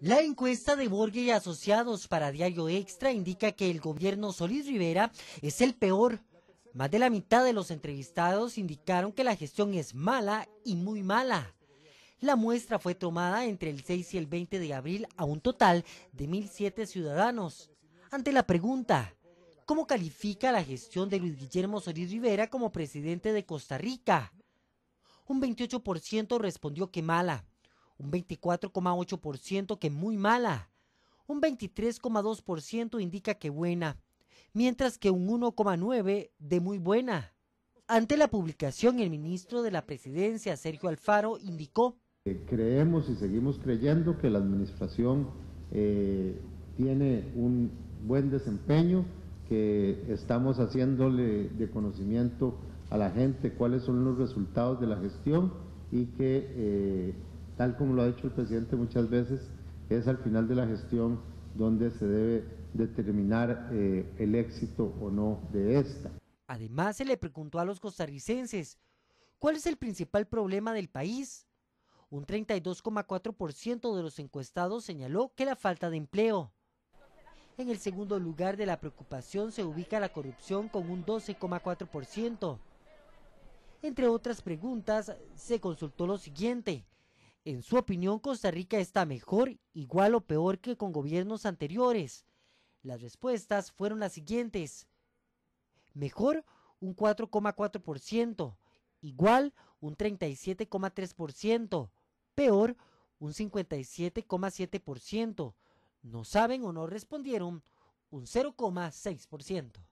La encuesta de Borges y Asociados para Diario Extra indica que el gobierno Solís Rivera es el peor. Más de la mitad de los entrevistados indicaron que la gestión es mala y muy mala. La muestra fue tomada entre el 6 y el 20 de abril a un total de 1.007 ciudadanos. Ante la pregunta, ¿cómo califica la gestión de Luis Guillermo Solís Rivera como presidente de Costa Rica? Un 28% respondió que mala, un 24,8% que muy mala, un 23,2% indica que buena, mientras que un 1,9% de muy buena. Ante la publicación, el ministro de la Presidencia, Sergio Alfaro, indicó. Creemos y seguimos creyendo que la administración eh, tiene un buen desempeño, que estamos haciéndole de conocimiento a la gente cuáles son los resultados de la gestión y que eh, tal como lo ha dicho el presidente muchas veces, es al final de la gestión donde se debe determinar eh, el éxito o no de esta. Además, se le preguntó a los costarricenses, ¿cuál es el principal problema del país? Un 32,4% de los encuestados señaló que la falta de empleo. En el segundo lugar de la preocupación se ubica la corrupción con un 12,4%. Entre otras preguntas, se consultó lo siguiente. En su opinión, Costa Rica está mejor, igual o peor que con gobiernos anteriores. Las respuestas fueron las siguientes. Mejor un 4,4%, igual un 37,3%, peor un 57,7%. No saben o no respondieron un 0,6%.